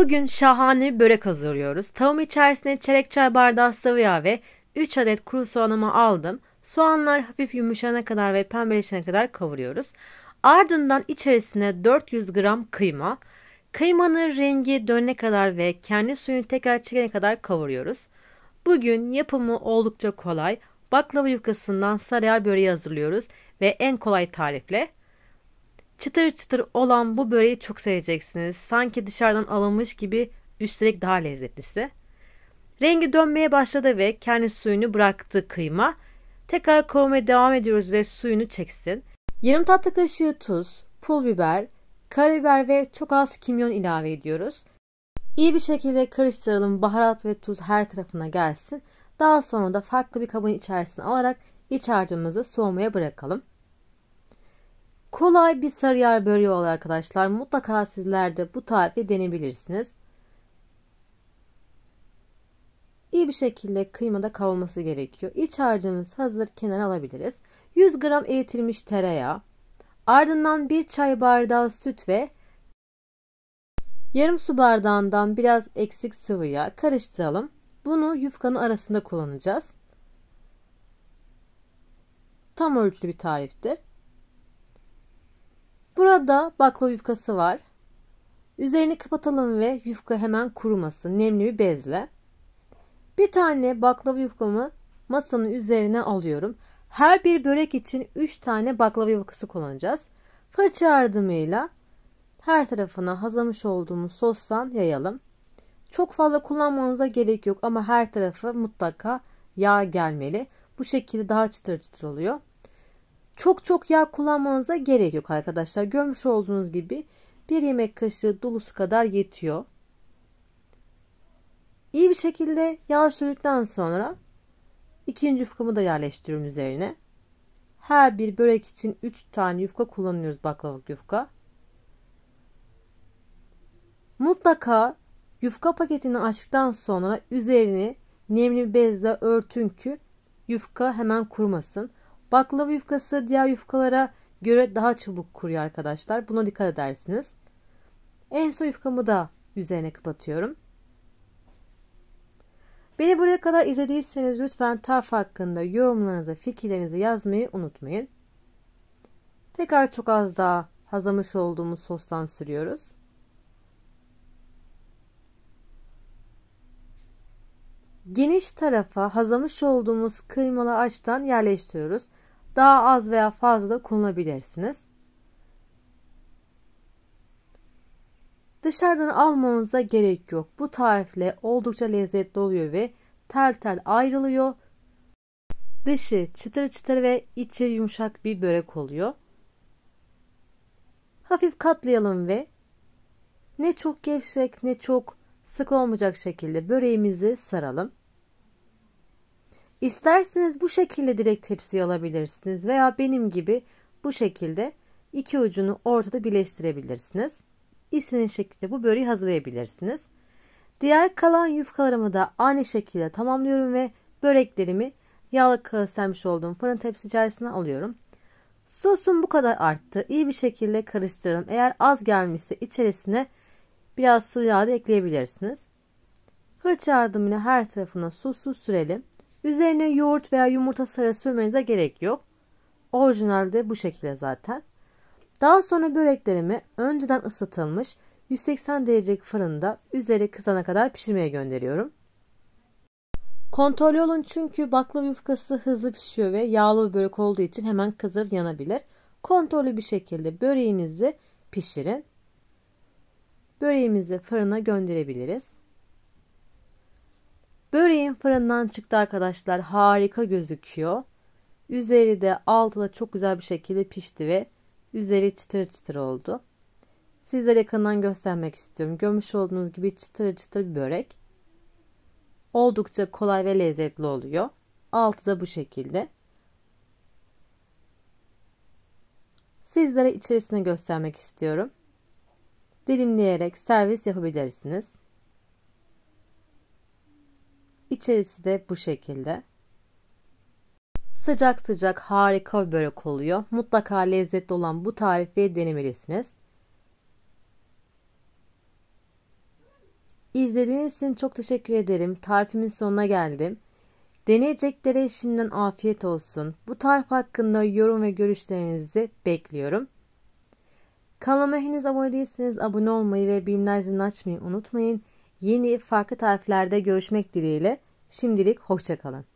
Bugün şahane bir börek hazırlıyoruz. Tavam içerisine çeyrek çay bardağı sıvı yağ ve 3 adet kuru soğanımı aldım. Soğanlar hafif yumuşana kadar ve pembeleşene kadar kavuruyoruz. Ardından içerisine 400 gram kıyma, kıymanın rengi dönene kadar ve kendi suyunu tekrar çekene kadar kavuruyoruz. Bugün yapımı oldukça kolay. Baklava yukasından sarıyar böreği hazırlıyoruz ve en kolay tarifle Çıtır çıtır olan bu böreği çok seveceksiniz. Sanki dışarıdan alınmış gibi üstelik daha lezzetlisi. Rengi dönmeye başladı ve kendi suyunu bıraktı kıyma. Tekrar kovmaya devam ediyoruz ve suyunu çeksin. Yarım tatlı kaşığı tuz, pul biber, karabiber ve çok az kimyon ilave ediyoruz. İyi bir şekilde karıştıralım baharat ve tuz her tarafına gelsin. Daha sonra da farklı bir kabın içerisine alarak iç harcımızı soğumaya bırakalım. Kolay bir sarıyer böreği oluyor arkadaşlar. Mutlaka sizler de bu tarifi denebilirsiniz. İyi bir şekilde kıymada kavrulması gerekiyor. İç harcımız hazır kenara alabiliriz. 100 gram eritilmiş tereyağı. Ardından 1 çay bardağı süt ve yarım su bardağından biraz eksik sıvı yağ karıştıralım. Bunu yufkanın arasında kullanacağız. Tam ölçülü bir tariftir. Burada baklava yufkası var. Üzerini kapatalım ve yufka hemen kurumasın. Nemli bir bezle. Bir tane baklava yufkamı masanın üzerine alıyorum. Her bir börek için 3 tane baklava yufkası kullanacağız. Fırça yardımıyla her tarafına hazırlamış olduğumuz sostan yayalım. Çok fazla kullanmanıza gerek yok ama her tarafı mutlaka yağ gelmeli. Bu şekilde daha çıtır çıtır oluyor. Çok çok yağ kullanmanıza gerek yok arkadaşlar. Görmüş olduğunuz gibi bir yemek kaşığı dolusu kadar yetiyor. İyi bir şekilde yağ sürdükten sonra ikinci yufkamı da yerleştiriyorum üzerine. Her bir börek için 3 tane yufka kullanıyoruz baklavalık yufka. Mutlaka yufka paketini açtıktan sonra üzerini nemli bezle örtün ki yufka hemen kurmasın. Baklava yufkası diğer yufkalara göre daha çabuk kuruyor arkadaşlar. Buna dikkat edersiniz. En son yufkamı da üzerine kapatıyorum. Beni buraya kadar izlediyseniz lütfen tarif hakkında yorumlarınızı, fikirlerinizi yazmayı unutmayın. Tekrar çok az daha hazırlamış olduğumuz sostan sürüyoruz. Geniş tarafa hazlamış olduğumuz kıymalı açtan yerleştiriyoruz. Daha az veya fazla da kullanabilirsiniz. Dışarıdan almanıza gerek yok. Bu tarifle oldukça lezzetli oluyor ve tel tel ayrılıyor. Dışı çıtır çıtır ve içi yumuşak bir börek oluyor. Hafif katlayalım ve ne çok gevşek ne çok sık olmayacak şekilde böreğimizi saralım. İsterseniz bu şekilde direkt tepsiye alabilirsiniz veya benim gibi bu şekilde iki ucunu ortada birleştirebilirsiniz. İstediğiniz şekilde bu böreği hazırlayabilirsiniz. Diğer kalan yufkalarımı da aynı şekilde tamamlıyorum ve böreklerimi yağlı kağıt sermiş olduğum fırın tepsi içerisine alıyorum. Sosum bu kadar arttı. İyi bir şekilde karıştırın. Eğer az gelmişse içerisine Biraz sıvı yağ da ekleyebilirsiniz. Fırça yardımıyla her tarafına su sürelim. Üzerine yoğurt veya yumurta sarısı sürmenize gerek yok. Orijinalde bu şekilde zaten. Daha sonra böreklerimi önceden ısıtılmış 180 derece fırında üzeri kızana kadar pişirmeye gönderiyorum. Kontrol olun çünkü baklava yufkası hızlı pişiyor ve yağlı bir börek olduğu için hemen kızır yanabilir. Kontrollü bir şekilde böreğinizi pişirin. Böreğimizi fırına gönderebiliriz. Böreğin fırından çıktı arkadaşlar. Harika gözüküyor. Üzeri de altı da çok güzel bir şekilde pişti ve üzeri çıtır çıtır oldu. Sizlere yakından göstermek istiyorum. Görmüş olduğunuz gibi çıtır çıtır bir börek. Oldukça kolay ve lezzetli oluyor. Altı da bu şekilde. Sizlere içerisine göstermek istiyorum dilimleyerek servis yapabilirsiniz. İçerisi de bu şekilde. Sıcak sıcak harika bir börek oluyor. Mutlaka lezzetli olan bu tarifi denemelisiniz. İzlediğiniz için çok teşekkür ederim. Tarifimin sonuna geldim. Deneyeceklere şimdiden afiyet olsun. Bu tarif hakkında yorum ve görüşlerinizi bekliyorum. Kanalıma henüz abone değilseniz abone olmayı ve bilimler zilini açmayı unutmayın. Yeni farklı tariflerde görüşmek dileğiyle. Şimdilik hoşçakalın.